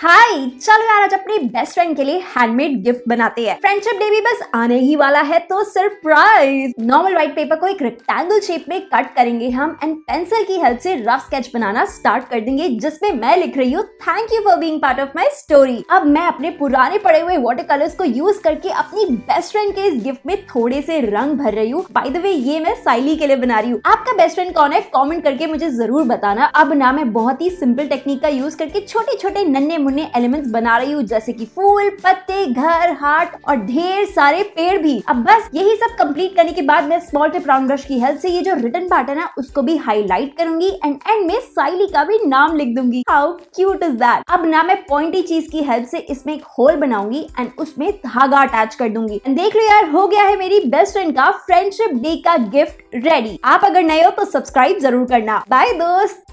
हाय चलो यार आज अपने बेस्ट फ्रेंड के लिए हैंडमेड गिफ्ट बनाते हैं फ्रेंडशिप डे भी बस आने ही वाला है तो सरप्राइज नॉर्मल व्हाइट पेपर को एक रेक्टेंगल शेप में कट करेंगे हम एंड पेंसिल की हेल्प से रफ स्केच बनाना स्टार्ट कर देंगे जिसमें मैं लिख रही हूँ thank you for being part of my story अब मैं अपने पुराने पड़े हुए वाटर कलर्स को यूज करके अपनी बेस्ट फ्रेंड के इस गिफ्ट में थोड़े से रंग भर रही हूँ बाई द वे ये मैं साइली के लिए बना रही हूँ आपका बेस्ट फ्रेंड कौन है कॉमेंट करके मुझे जरूर बताना अब ना मैं बहुत ही सिंपल टेक्निक का यूज करके छोटे छोटे नन्हे मुन्ने एलिमेंट्स बना रही हूँ जैसे की फूल पत्ते घर हार्ट और ढेर सारे पेड़ भी अब बस यही सब कंप्लीट करने के बाद मैं स्मॉल टिप राउंड ब्रश की हेल्प से ये जो रिटर्न पैटर्न है उसको भी हाईलाइट करूंगी एंड एंड में साइली का भी नाम लिख दूंगी हाउ क्यूट इज दैट अब ना मैं पॉइंटी चीज की हेल्प से इसमें एक होल बनाऊंगी एंड उसमें धागा अटैच कर दूंगी एंड देख लो यार हो गया है मेरी बेस्ट फ्रेंड का फ्रेंडशिप डे का गिफ्ट रेडी आप अगर नए हो तो सब्सक्राइब जरूर करना बाय दोस्त